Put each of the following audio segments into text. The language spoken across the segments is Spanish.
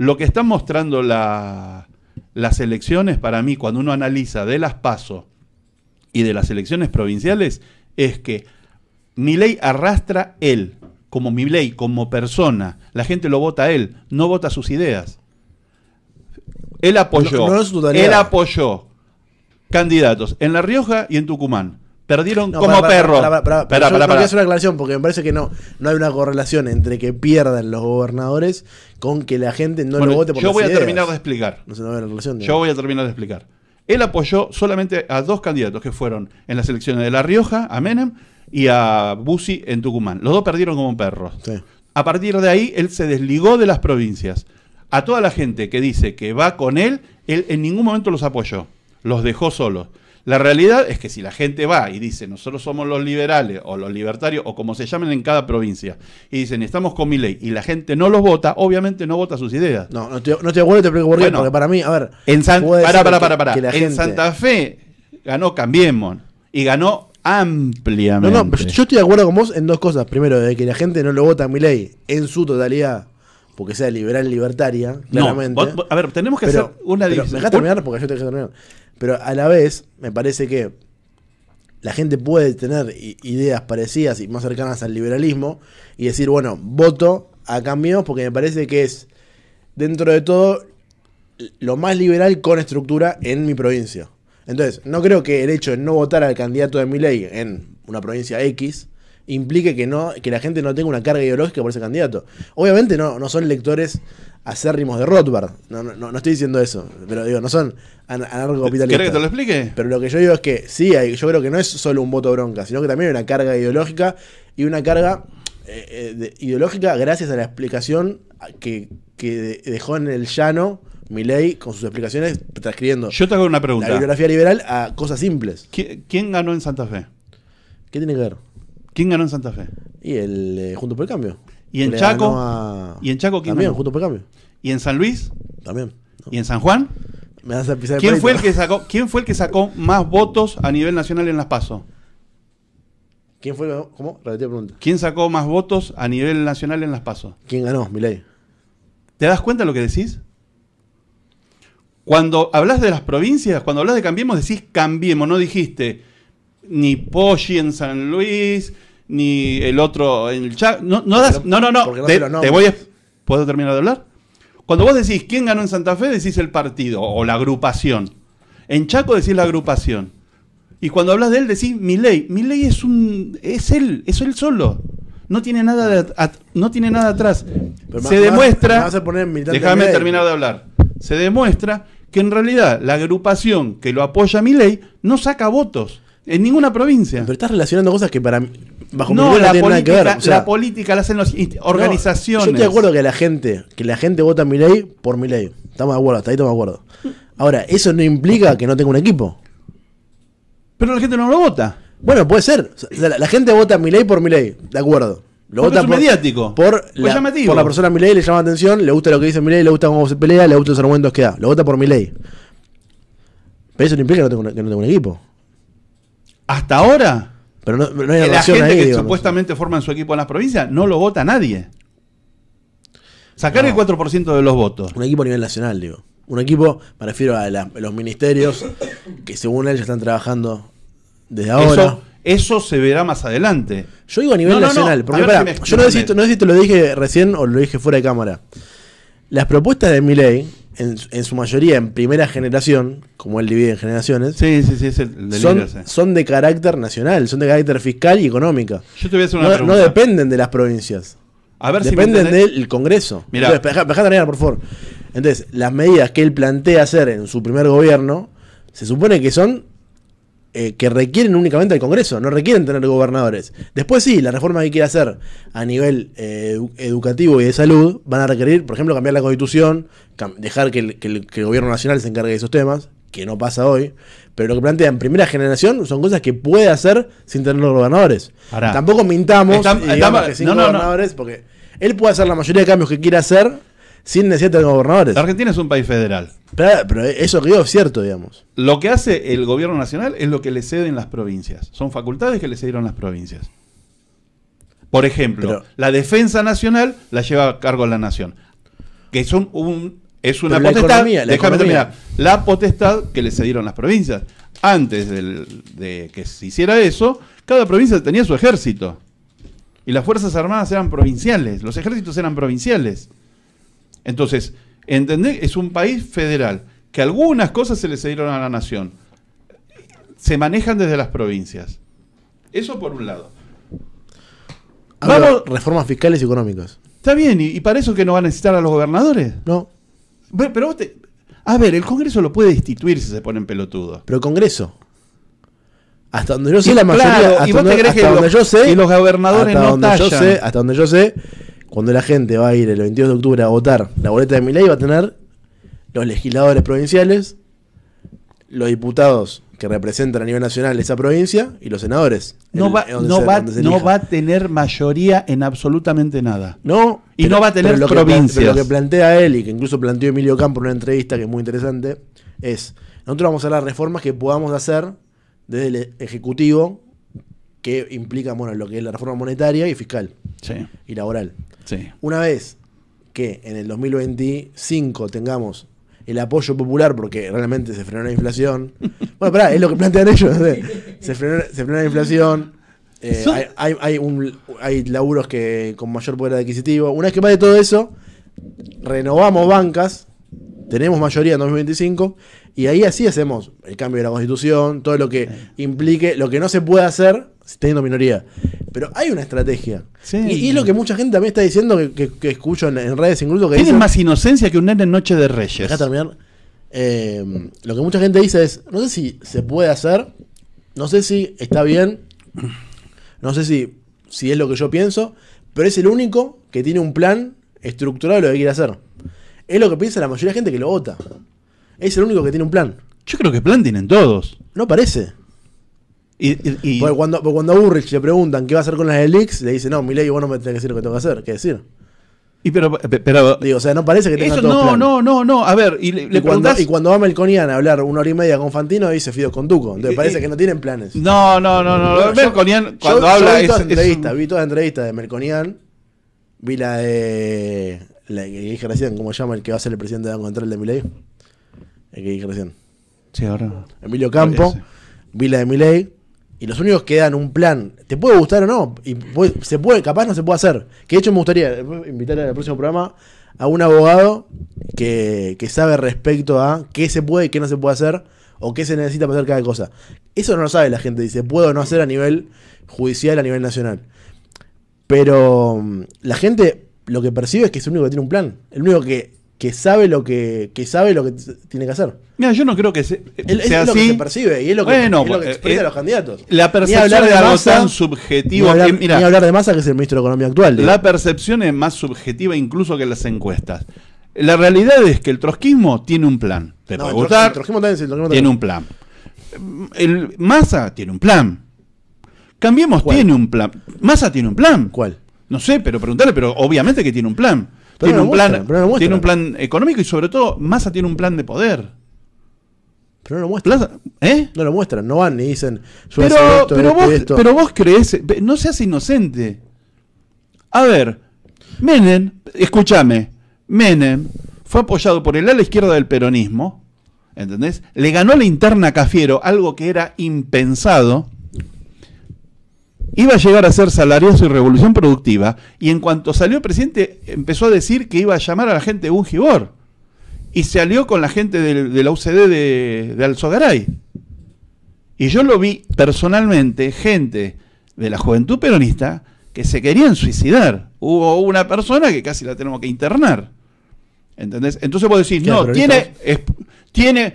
Lo que están mostrando las elecciones, para mí, cuando uno analiza de las PASO y de las elecciones provinciales, es que mi ley arrastra él, como mi ley, como persona. La gente lo vota a él, no vota sus ideas. Él apoyó, él apoyó candidatos en La Rioja y en Tucumán. Perdieron como perro. pero yo, hacer una aclaración porque me parece que no, no hay una correlación entre que pierdan los gobernadores con que la gente no lo vote por Yo voy a terminar de explicar. No relación. Yo voy a terminar de explicar. Él apoyó solamente a dos candidatos que fueron en las elecciones de La Rioja, a Menem y a Bussi en Tucumán. Los dos perdieron como perros. A partir de ahí, él se desligó de las provincias. A toda la gente que dice que va con él, él en ningún momento los apoyó. Los dejó solos. La realidad es que si la gente va y dice, nosotros somos los liberales o los libertarios o como se llamen en cada provincia, y dicen, estamos con mi ley, y la gente no los vota, obviamente no vota sus ideas. No, no te, no te te explico porque para mí, a ver. En Santa Fe ganó Cambiemos y ganó ampliamente. No, no, yo estoy de acuerdo con vos en dos cosas. Primero, de que la gente no lo vota en mi ley en su totalidad, porque sea liberal libertaria, claramente. a ver, tenemos que hacer una terminar porque yo terminar. Pero a la vez, me parece que la gente puede tener ideas parecidas y más cercanas al liberalismo y decir, bueno, voto a cambio porque me parece que es, dentro de todo, lo más liberal con estructura en mi provincia. Entonces, no creo que el hecho de no votar al candidato de mi ley en una provincia X implique que, no, que la gente no tenga una carga ideológica por ese candidato. Obviamente no, no son lectores acérrimos de Rothbard, no, no, no estoy diciendo eso, pero digo, no son an anarcocapitalistas. ¿Querés que te lo explique? Pero lo que yo digo es que sí, yo creo que no es solo un voto bronca, sino que también hay una carga ideológica y una carga eh, eh, ideológica gracias a la explicación que, dejó en el llano Milei con sus explicaciones transcribiendo Yo te una pregunta. la bibliografía liberal a cosas simples. ¿Quién ganó en Santa Fe? ¿Qué tiene que ver? ¿Quién ganó en Santa Fe? Y el eh, Junto por el Cambio. ¿Y en Chaco? ¿Y en Chaco quién También, Junto por el Cambio. ¿Y en San Luis? También. ¿Y en San Juan? ¿Quién fue, el que sacó, ¿Quién fue el que sacó más votos a nivel nacional en las PASO? ¿Quién fue? el ¿Cómo? Repetí la pregunta. ¿Quién sacó más votos a nivel nacional en las PASO? ¿Quién ganó? Milei. ¿Te das cuenta lo que decís? Cuando hablas de las provincias, cuando hablas de cambiemos, decís cambiemos, no dijiste ni Poggi en San Luis, ni el otro en el Chaco. No, no, no, no, te, voy a... ¿Puedo terminar de hablar? Cuando vos decís quién ganó en Santa Fe, decís el partido o la agrupación. En Chaco decís la agrupación. Y cuando hablas de él decís mi ley es un es él, es él solo. No tiene nada no tiene nada atrás. se demuestra Déjame terminar de hablar. Se demuestra que en realidad la agrupación que lo apoya mi ley no saca votos. En ninguna provincia. Pero estás relacionando cosas que para bajo no, la no tienen política, nada la política la hacen las organizaciones. yo estoy de acuerdo que la gente, que la gente vota mi ley por mi ley. Estamos de acuerdo, hasta ahí estamos de acuerdo. Ahora, eso no implica que no tenga un equipo. Pero la gente no lo vota. Bueno, puede ser. la, gente vota mi ley por mi ley, de acuerdo. Lo vota mediático. Pues por la, persona por la persona ley le llama la atención, le gusta lo que dice mi ley, le gusta cómo se pelea, le gustan los argumentos que da. Lo vota por mi ley. Pero eso no implica que que no tenga un equipo hasta ahora, Pero no, no hay la gente que supuestamente forman su equipo en las provincias no lo vota nadie. Sacar el 4% de los votos. Un equipo a nivel nacional, digo. Un equipo, me refiero a los ministerios que según él ya están trabajando desde ahora. Eso, se verá más adelante. Yo digo a nivel nacional, porque yo no sé, si, esto lo dije recién o lo dije fuera de cámara. Las propuestas de ley en, su mayoría en primera generación, como él divide en generaciones, son, de carácter nacional, son de carácter fiscal y económica. Yo te una no, pregunta. no dependen de las provincias. A ver dependen del Congreso. mira terminar, por favor. Entonces, las medidas que él plantea hacer en su primer gobierno, se supone que son eh, que requieren únicamente al Congreso, no requieren tener gobernadores. Después sí, la reforma que quiera hacer a nivel eh, educativo y de salud van a requerir, por ejemplo, cambiar la constitución, dejar que el, gobierno nacional se encargue de esos temas, que no pasa hoy, pero lo que plantea en primera generación son cosas que puede hacer sin tener los gobernadores. Tampoco mintamos que sin gobernadores, porque él puede hacer la mayoría de cambios que quiera hacer sin necesidad de gobernadores. Argentina es un país federal. Pero, eso que cierto, digamos. Lo que hace el gobierno nacional es lo que le ceden las provincias. Son facultades que le cedieron las provincias. Por ejemplo, la defensa nacional la lleva a cargo la nación. Que son un, es una potestad. La déjame terminar. La potestad que le cedieron las provincias. Antes de que se hiciera eso, cada provincia tenía su ejército. Y las Fuerzas Armadas eran provinciales, los ejércitos eran provinciales. Entonces, entender Es un país federal, que algunas cosas se le cedieron a la nación. Se manejan desde las provincias. Eso por un lado. reformas fiscales y económicas. Está bien, ¿y, para eso que no va a necesitar a los gobernadores? No. Pero, a ver, el Congreso lo puede destituir si se ponen pelotudos. Pero el Congreso. Hasta donde yo sé, la y vos te crees que los, gobernadores no donde hasta donde yo sé, cuando la gente va a ir el 22 de octubre a votar la boleta de Milei, va a tener los legisladores provinciales, los diputados que representan a nivel nacional esa provincia y los senadores. No, va, a tener mayoría en absolutamente nada. No. Y no va a tener lo provincias. lo que plantea él y que incluso planteó Emilio Campo en una entrevista que es muy interesante es, nosotros vamos a las reformas que podamos hacer desde el Ejecutivo que implica bueno, lo que es la reforma monetaria y fiscal y laboral. Una vez que en el 2025 tengamos el apoyo popular porque realmente se frenó la inflación. Bueno, pará, es lo que plantean ellos. Se frenó, la inflación. Eh, hay, hay, laburos que con mayor poder adquisitivo. Una vez que pase todo eso, renovamos bancas, tenemos mayoría en 2025, y ahí así hacemos el cambio de la constitución, todo lo que implique, lo que no se puede hacer Teniendo minoría. Pero hay una estrategia. Y, es lo que mucha gente también está diciendo que, escucho en, redes incluso que es más inocencia que un nene en Noche de Reyes. Acá también eh, lo que mucha gente dice es, no sé si se puede hacer, no sé si está bien, no sé si, si es lo que yo pienso, pero es el único que tiene un plan estructurado de lo que quiere hacer. Es lo que piensa la mayoría de gente que lo vota. Es el único que tiene un plan. Yo creo que plan tienen todos. No parece. Y, y, cuando, cuando a Urrich le preguntan qué va a hacer con las Elix, le dice, no, mi vos no me tenés que decir lo que tengo que hacer, qué decir. Y pero, pero Digo, o sea, no parece que tenga eso, No, no, no, no. A ver, y, le, cuando, y cuando va Melconian a hablar una hora y media con Fantino, dice Fido con Duco. Entonces parece que no tienen planes. No, no, no, no. cuando habla. Yo vi, todas vi todas las entrevistas de Melconian. Vi la de. La que dije recién, ¿cómo se llama el que va a ser el presidente de Banco Central de Miley? El que dije recién. Sí, ahora. Emilio Campo. Vi la de Miley y los únicos que dan un plan, te puede gustar o no, se puede, capaz no se puede hacer. Que de hecho me gustaría eh, invitar al próximo programa a un abogado que, que, sabe respecto a qué se puede y qué no se puede hacer, o qué se necesita para hacer cada cosa. Eso no lo sabe la gente, dice, puedo o no hacer a nivel judicial, a nivel nacional. Pero mm, la gente lo que percibe es que es el único que tiene un plan, el único que que sabe lo que, que sabe lo que tiene que hacer. Mira, yo no creo que se, es lo que se percibe y es lo que, bueno, es eh, eh, los candidatos. La percepción es tan subjetivo. que, mira, hablar, de masa que es el ministro de Economía actual. La percepción es más subjetiva incluso que las encuestas. La realidad es que el trotskismo tiene un plan. Te no, gustar, también, el tiene un plan. El Massa tiene un plan. Cambiemos tiene un plan. Massa tiene un plan. ¿Cuál? No sé, pero preguntarle, pero obviamente que tiene un plan tiene un plan, tiene un plan económico y sobre todo Massa tiene un plan de poder. Pero no lo muestran. ¿eh? No lo muestran, no van ni dicen. Pero, vos, pero vos crees, no seas inocente. A ver, Menem, escúchame, Menem fue apoyado por el ala izquierda del peronismo, ¿entendés? Le ganó la interna Cafiero, algo que era impensado, iba a llegar a ser salarioso y revolución productiva, y en cuanto salió presidente empezó a decir que iba a llamar a la gente de Ungibor y se alió con la gente de, la UCD de, Alzogaray. Y yo lo vi personalmente, gente de la juventud peronista, que se querían suicidar. Hubo una persona que casi la tenemos que internar. ¿Entendés? Entonces vos decís, no, tiene... Es, tiene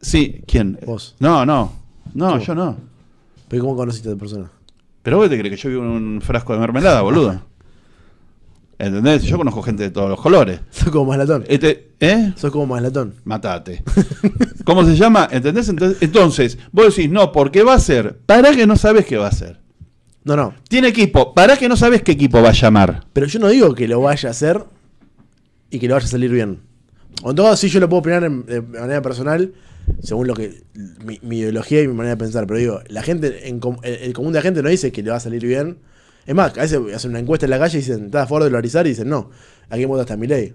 Sí, ¿quién? Vos. No, no. No, yo no. ¿Pero cómo conociste a esa persona? Pero vos te crees que yo vivo en un frasco de mermelada, boludo. ¿Entendés? Yo conozco gente de todos los colores. Sos como malatón. Este, ¿Eh? Sos como malatón. Matate. ¿Cómo se llama? ¿Entendés? Entonces, vos decís, no, porque va a ser? Para que no sabes qué va a ser. No, no. Tiene equipo. Para que no sabes qué equipo va a llamar. Pero yo no digo que lo vaya a hacer y que lo vaya a salir bien. con todo caso, sí, yo lo puedo opinar en- de manera personal según lo que mi, ideología y mi manera de pensar, pero digo, la gente, en el, común de la gente no dice que le va a salir bien. Es más, a veces hacen una encuesta en la calle y dicen, ¿estás a favor de dolarizar? Y dicen, no, aquí vota hasta mi ley?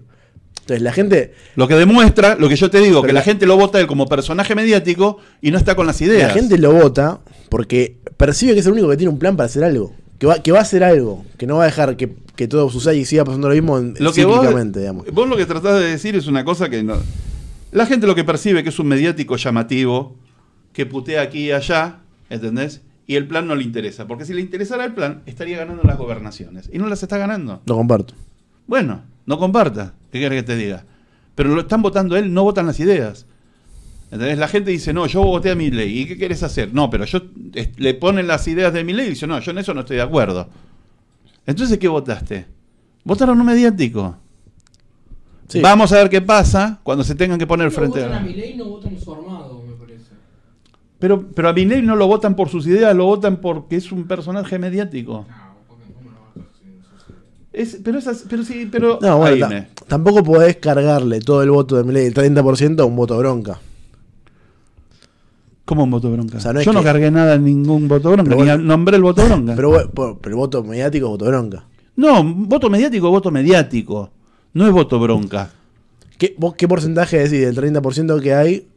Entonces la gente... Lo que demuestra, lo que yo te digo, que la, gente lo vota él como personaje mediático y no está con las ideas. La gente lo vota porque percibe que es el único que tiene un plan para hacer algo. Que va, que va a hacer algo, que no va a dejar que, todo suceda y siga pasando lo mismo en, lo que vos, digamos. Vos lo que tratás de decir es una cosa que no, la gente lo que percibe que es un mediático llamativo, que putea aquí y allá, ¿entendés? Y el plan no le interesa, porque si le interesara el plan, estaría ganando las gobernaciones. Y no las está ganando. No comparto. Bueno, no comparta, ¿qué quieres que te diga? Pero lo están votando él, no votan las ideas. ¿Entendés? La gente dice, no, yo voté a mi ley, ¿y qué quieres hacer? No, pero yo le ponen las ideas de mi ley y dice, no, yo en eso no estoy de acuerdo. Entonces, ¿qué votaste? Votaron un mediático. Vamos a ver qué pasa cuando se tengan que poner frente a... Pero, pero a Milei no lo votan por sus ideas, lo votan porque es un personaje mediático. No, porque lo es, pero, esas, pero sí, pero... No, tampoco podés cargarle todo el voto de Milei, el 30% a un voto bronca. ¿Cómo un voto bronca? Yo no cargué nada en ningún voto bronca, ni nombré el voto bronca. Pero, pero, el voto mediático voto bronca. No, voto mediático, voto mediático. No es voto bronca. ¿Qué, qué porcentaje decís del 30% que hay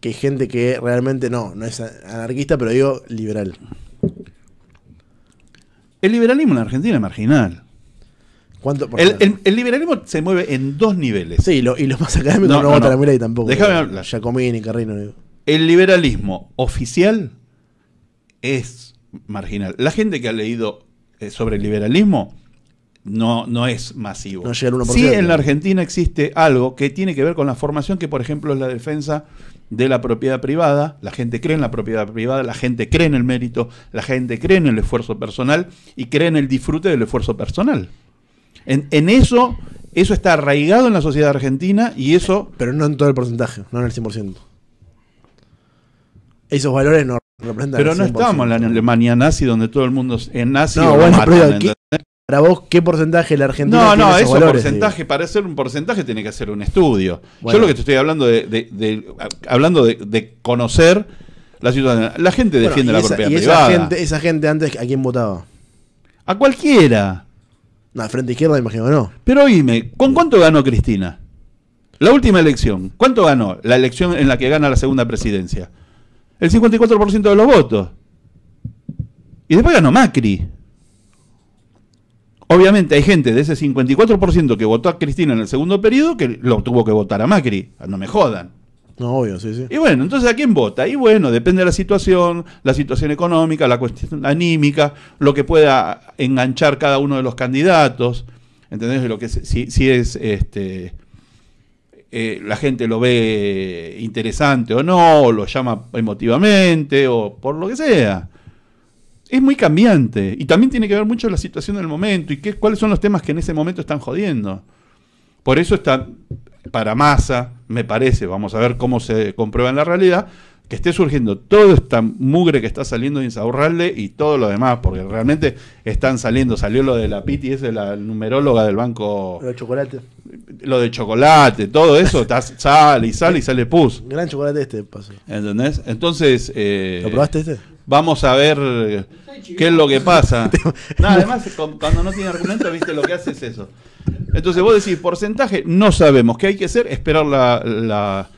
que hay gente que realmente no, no es anarquista, pero digo liberal? El liberalismo en Argentina es marginal. ¿Cuánto el, liberalismo se mueve en dos niveles. Sí, y los más académicos no, van a votan no. tampoco. Déjame hablar. Giacomini, Carrino. El liberalismo oficial es marginal. La gente que ha leído eh, sobre el liberalismo no, no es masivo. Sí, en la Argentina existe algo que tiene que ver con la formación, que por ejemplo es la defensa de la propiedad privada. La gente cree en la propiedad privada, la gente cree en el mérito, la gente cree en el esfuerzo personal y cree en el disfrute del esfuerzo personal. En, eso, eso está arraigado en la sociedad argentina y eso... Pero no en todo el porcentaje, no en el 100%. Esos valores no representan Pero no estamos en la Alemania nazi donde todo el mundo en nazi... No, bueno, para vos, ¿qué porcentaje la Argentina No, tiene no, no, eso porcentaje, para hacer un porcentaje tiene que hacer un estudio. Yo lo que te estoy hablando de, hablando de, conocer la situación. La gente defiende la propiedad privada. Esa gente, esa gente antes, ¿a quién votaba? A cualquiera. No, frente izquierda, imagino, no. Pero dime, ¿con cuánto ganó Cristina? La última elección, ¿cuánto ganó? La elección en la que gana la segunda presidencia. El 54% de los votos. Y después ganó Macri. Obviamente hay gente de ese 54% que votó a Cristina en el segundo periodo que lo tuvo que votar a Macri. No me jodan. No, obvio, sí, sí. Y bueno, entonces ¿a quién vota? Y bueno, depende de la situación, la situación económica, la cuestión anímica, lo que pueda enganchar cada uno de los candidatos. ¿Entendés? Lo que si, es este eh, la gente lo ve interesante o no, lo llama emotivamente, o por lo que sea es muy cambiante. Y también tiene que ver mucho la situación del momento y qué, cuáles son los temas que en ese momento están jodiendo. Por eso está, para masa, me parece, vamos a ver cómo se comprueba en la realidad, que esté surgiendo toda esta mugre que está saliendo de Insaurralde y todo lo demás, porque realmente están saliendo, salió lo de la Piti, es la numeróloga del banco. Lo de chocolate. Lo de chocolate, todo eso, sale y sale y sale pus. Gran chocolate este, paso. ¿Entendés? Entonces... Eh, ¿Lo probaste este? vamos a ver qué es lo que pasa. No, además, cuando no tiene argumento, viste, lo que hace es eso. Entonces vos decís, porcentaje, no sabemos. ¿Qué hay que hacer? Esperar la,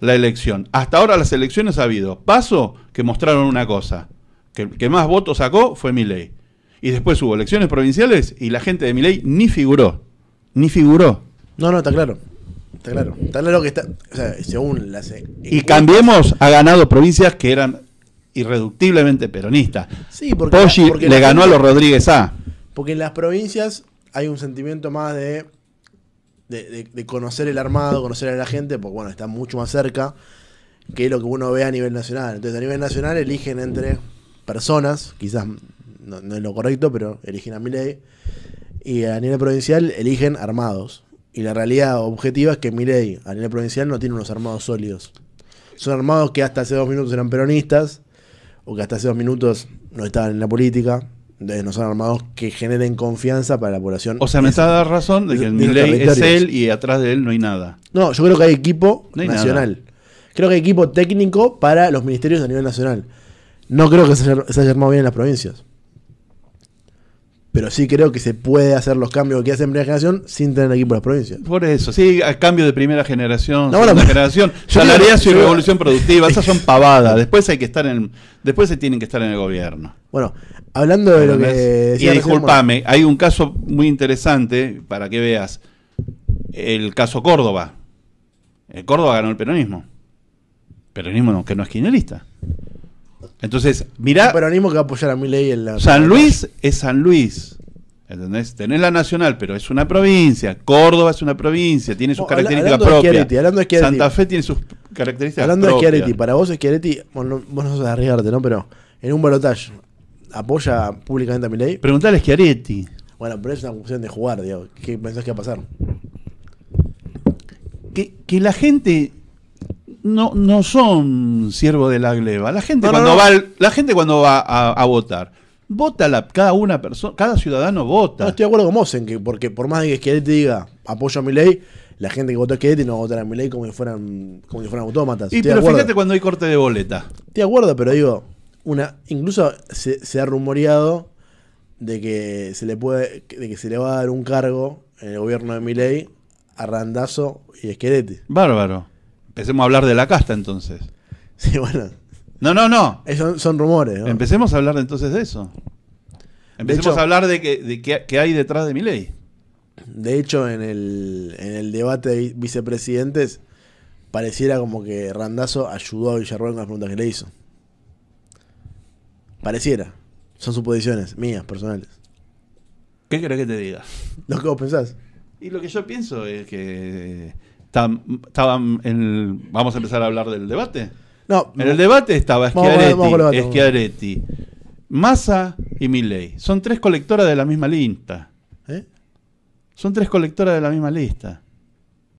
elección. Hasta ahora las elecciones ha habido. Paso, que mostraron una cosa. Que, que más votos sacó fue Miley. Y después hubo elecciones provinciales y la gente de Miley ni figuró. Ni figuró. No, no, está claro. Está claro. Está claro que está. según las. Y cambiemos, ha ganado provincias que eran irreductiblemente peronista. Sí, porque, Poggi le ganó a los Rodríguez A. Porque en las provincias hay un sentimiento más de de, conocer el armado, conocer a la gente, porque bueno, está mucho más cerca que lo que uno ve a nivel nacional. Entonces a nivel nacional eligen entre personas, quizás no, es lo correcto, pero eligen a Milei, y a nivel provincial eligen armados. Y la realidad objetiva es que Milei a nivel provincial no tiene unos armados sólidos. Son armados que hasta hace dos minutos eran peronistas, o que hasta hace dos minutos no estaban en la política, no son armados que generen confianza para la población. O sea, me está dando razón de que el ley es él y atrás de él no hay nada. No, yo creo que hay equipo nacional. Creo que hay equipo técnico para los ministerios a nivel nacional. No creo que se se haya armado bien en las provincias pero sí creo que se puede hacer los cambios que hacen en primera generación sin tener equipo de las provincias. Por eso, sí, a cambio de primera generación, no, segunda generación, salariazo y revolución productiva, esas son pavadas. Después hay que estar en, después se tienen que estar en el gobierno. Bueno, hablando de lo que y discúlpame, hay un caso muy interesante para que veas el caso Córdoba. El eh, Córdoba ganó el peronismo. Peronismo no, que no es kirchnerista. Entonces, mirá. El peronismo que va a apoyar a en la. San Luis es San Luis. ¿Entendés? Tenés la nacional, pero es una provincia. Córdoba es una provincia, tiene sus características propias. Santa Fe tiene sus características hablando propias. Hablando de Schiaretti, para vos es vos no, sos arriesgarte, ¿no? Pero en un balotaje, ¿apoya públicamente a ley. Preguntale a Schiaretti Bueno, pero es una cuestión de jugar, digo. ¿Qué pensás que va a pasar? que la gente no, no son siervos de la gleba. La gente, cuando, Va, la gente cuando va a, votar, vota la, cada una persona, cada ciudadano vota. No estoy de acuerdo con vos en que, porque por más de que te diga apoyo a mi ley, la gente que votó a no votará a mi ley como si fueran, como si fueran autómatas. pero fíjate cuando hay corte de boleta. Te acuerdo, pero digo, una, incluso se, ha rumoreado de que se le puede, de que se le va a dar un cargo en el gobierno de Milei a Randazo y Esquerete Bárbaro. Empecemos a hablar de la casta entonces. Sí, bueno. No, no, no. Eh, son, son rumores. Empecemos a hablar entonces de eso. Empecemos a hablar de qué hay detrás de mi ley. De hecho, en el, en el debate de vicepresidentes, pareciera como que Randazo ayudó a Villarroel con las preguntas que le hizo. Pareciera. Son suposiciones mías, personales. ¿Qué querés que te diga? Lo que vos pensás. Y lo que yo pienso es que estaban en vamos a empezar a hablar del debate. en el debate estaba Schiaretti, Massa y Milley. Son tres colectoras de la misma lista. ¿Eh? Son tres colectoras de la misma lista.